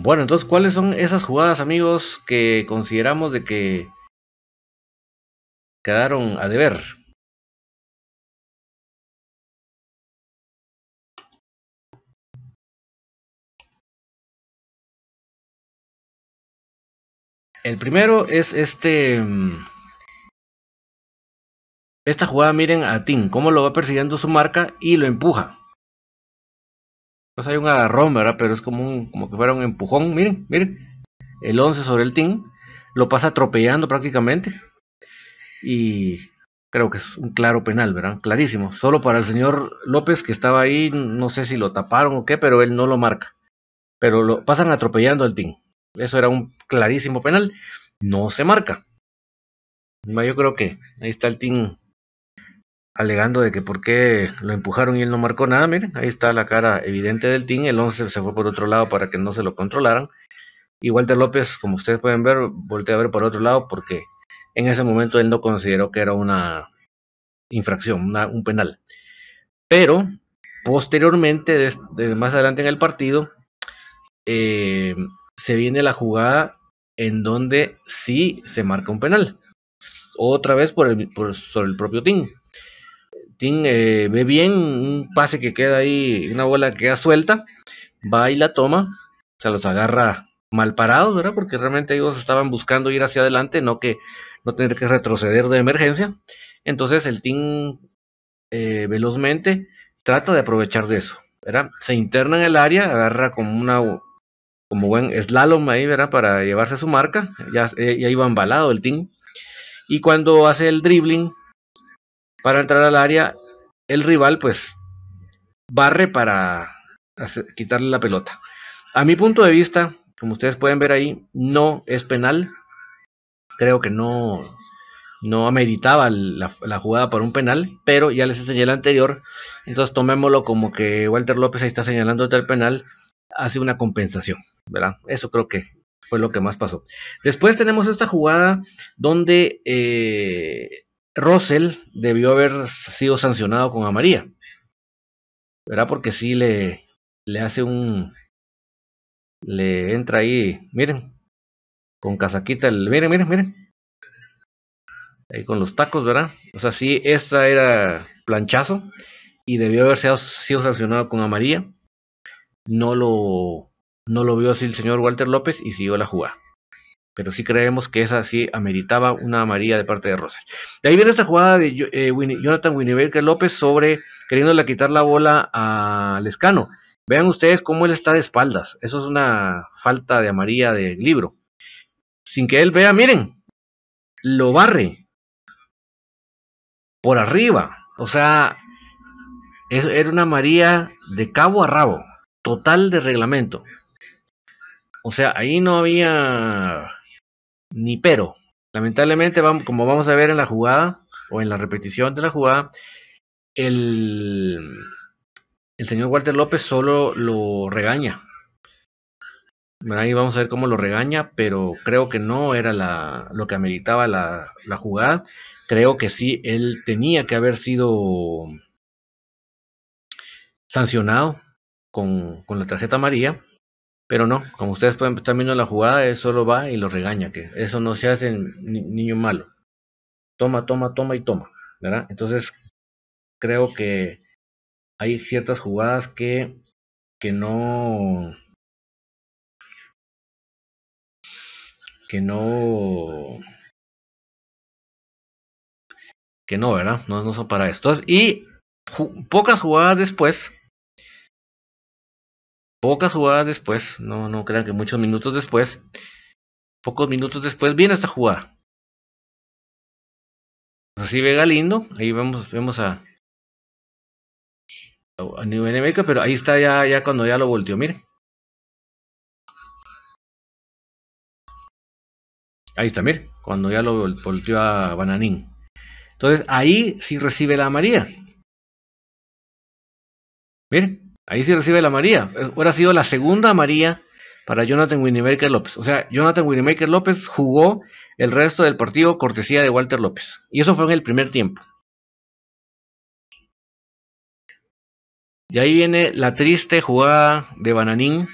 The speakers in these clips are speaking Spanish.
Bueno, entonces, ¿cuáles son esas jugadas, amigos, que consideramos de que quedaron a deber? El primero es este... Mm, esta jugada, miren a Tim, cómo lo va persiguiendo su marca y lo empuja pues hay un agarrón, ¿verdad? Pero es como, un, como que fuera un empujón, miren, miren, el 11 sobre el team, lo pasa atropellando prácticamente y creo que es un claro penal, ¿verdad? Clarísimo, solo para el señor López que estaba ahí, no sé si lo taparon o qué, pero él no lo marca, pero lo pasan atropellando al team, eso era un clarísimo penal, no se marca. Yo creo que ahí está el team alegando de que por qué lo empujaron y él no marcó nada. Miren, ahí está la cara evidente del team. El 11 se fue por otro lado para que no se lo controlaran. Y Walter López, como ustedes pueden ver, voltea a ver por otro lado porque en ese momento él no consideró que era una infracción, un penal. Pero posteriormente, más adelante en el partido, eh, se viene la jugada en donde sí se marca un penal. Otra vez por el, sobre el propio team. Tin eh, ve bien un pase que queda ahí, una bola que queda suelta, va y la toma, se los agarra mal parados, ¿verdad? Porque realmente ellos estaban buscando ir hacia adelante, no que no tener que retroceder de emergencia. Entonces el team eh, velozmente trata de aprovechar de eso, ¿verdad? Se interna en el área, agarra como una como buen slalom ahí, ¿verdad? Para llevarse su marca, ya, eh, ya iba embalado el team. Y cuando hace el dribbling, para entrar al área, el rival pues barre para quitarle la pelota. A mi punto de vista, como ustedes pueden ver ahí, no es penal. Creo que no, no ameritaba la, jugada para un penal, pero ya les enseñé la anterior, entonces tomémoslo como que Walter López ahí está señalando el penal, hace una compensación, ¿verdad? Eso creo que fue lo que más pasó. Después tenemos esta jugada donde eh, Russell debió haber sido sancionado con amarilla. ¿Verdad? Porque sí le, le hace un. Le entra ahí, miren, con casaquita, el, miren, miren, miren. Ahí con los tacos, ¿verdad? O sea, sí, esa era planchazo y debió haber sido, sancionado con amarilla. No lo, no lo vio así el señor Walter López y siguió la jugada pero sí creemos que esa sí ameritaba una amarilla de parte de Rosas. De ahí viene esta jugada de eh, Jonathan Winnebaker López sobre queriéndole quitar la bola a Lescano. Vean ustedes cómo él está de espaldas. Eso es una falta de amarilla de libro. Sin que él vea, miren, lo barre por arriba. O sea, era una amarilla de cabo a rabo, total de reglamento. O sea, ahí no había ni pero. Lamentablemente, como vamos a ver en la jugada, o en la repetición de la jugada, el, señor Walter López solo lo regaña. Ahí vamos a ver cómo lo regaña, pero creo que no era lo que ameritaba la, jugada. Creo que sí, él tenía que haber sido sancionado con, con la tarjeta amarilla pero no, como ustedes pueden estar viendo la jugada, eso solo va y lo regaña, que eso no se hace en niño malo. Toma, toma, toma y toma, ¿verdad? Entonces, creo que hay ciertas jugadas que, que no... Que no... Que no, ¿verdad? No, no son para estos. Y pocas jugadas después, pocas jugadas después, no, no crean que muchos minutos después, pocos minutos después viene esta jugada. Recibe Galindo, ahí vemos, vemos a, a New pero ahí está ya, ya cuando ya lo volteó, miren. Ahí está, miren, cuando ya lo volteó a Bananín. Entonces ahí sí recibe la María. Miren, Ahí sí recibe la María. Hubiera sido la segunda María para Jonathan Winemaker López. O sea, Jonathan Winemaker López jugó el resto del partido cortesía de Walter López. Y eso fue en el primer tiempo. Y ahí viene la triste jugada de Bananín.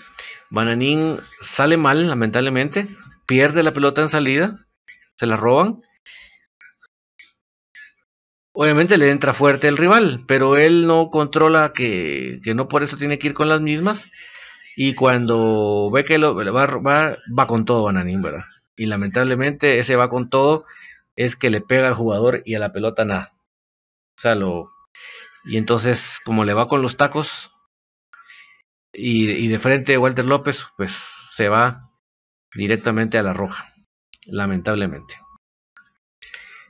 Bananín sale mal, lamentablemente. Pierde la pelota en salida. Se la roban obviamente le entra fuerte el rival, pero él no controla que, no por eso tiene que ir con las mismas. Y cuando ve que lo, va, va, con todo Bananín, ¿verdad? Y lamentablemente ese va con todo es que le pega al jugador y a la pelota nada. O sea, lo... Y entonces, como le va con los tacos y, y de frente Walter López, pues se va directamente a la roja, lamentablemente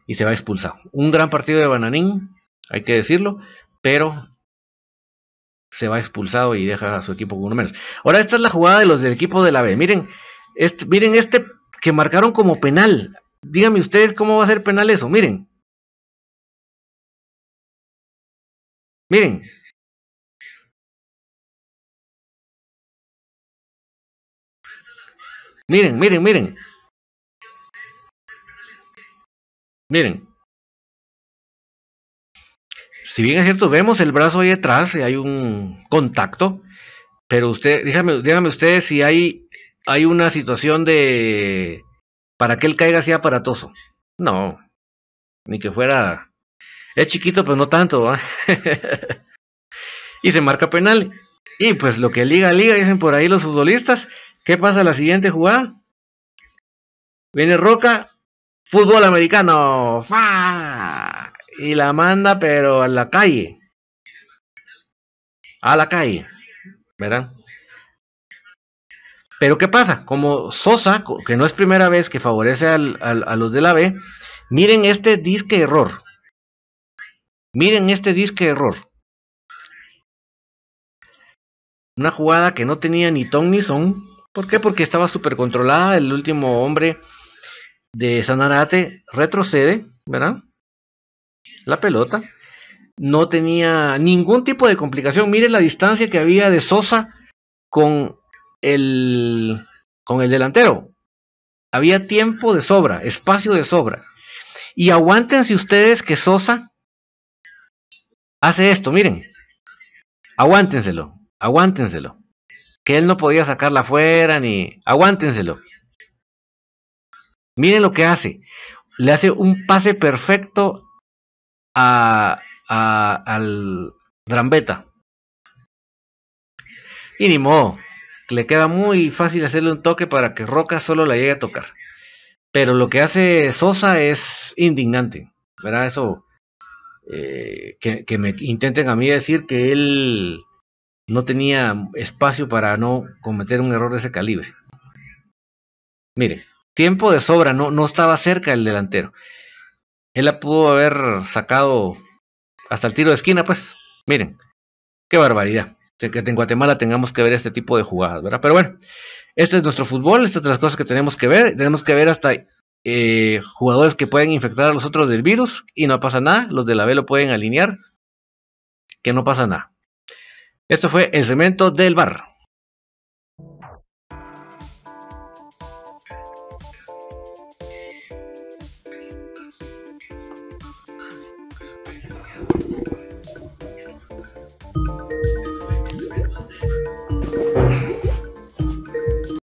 y se va expulsado. Un gran partido de Bananín, hay que decirlo, pero se va expulsado y deja a su equipo con uno menos. Ahora esta es la jugada de los del equipo de la B. Miren, miren este que marcaron como penal. Díganme ustedes cómo va a ser penal eso. Miren. Miren. Miren, miren, miren. Miren. Si bien es cierto, vemos el brazo ahí atrás, eh, hay un contacto, pero usted, dígame, usted si hay, hay una situación de para que él caiga así aparatoso. No, ni que fuera. Es chiquito, pero no tanto. y se marca penal. Y pues lo que liga, liga, dicen por ahí los futbolistas. ¿Qué pasa la siguiente jugada? Viene Roca, fútbol americano, ¡Fa! y la manda pero a la calle, a la calle, ¿verdad? Pero ¿qué pasa? Como Sosa, que no es primera vez que favorece al, a los de la B, miren este disque error. Miren este disque error. Una jugada que no tenía ni ton ni son. ¿Por qué? Porque estaba súper controlada. El último hombre de Sanarate retrocede, ¿verdad? La pelota. No tenía ningún tipo de complicación. Miren la distancia que había de Sosa con el, con el delantero. Había tiempo de sobra, espacio de sobra. Y aguántense ustedes que Sosa hace esto, miren. Aguántenselo, aguántenselo. Que él no podía sacarla afuera ni... Aguántenselo. Miren lo que hace. Le hace un pase perfecto a, al Drambeta. Y ni modo. Le queda muy fácil hacerle un toque para que Roca solo la llegue a tocar. Pero lo que hace Sosa es indignante. ¿Verdad? Eso. Eh, que, me intenten a mí decir que él no tenía espacio para no cometer un error de ese calibre. Mire, tiempo de sobra, no, no estaba cerca el delantero. Él la pudo haber sacado hasta el tiro de esquina, pues. Miren, qué barbaridad. Que en Guatemala tengamos que ver este tipo de jugadas, ¿verdad? Pero bueno, este es nuestro fútbol, estas es son las cosas que tenemos que ver. Tenemos que ver hasta eh, jugadores que pueden infectar a los otros del virus y no pasa nada. Los de la B lo pueden alinear, que no pasa nada. Esto fue el cemento del barro.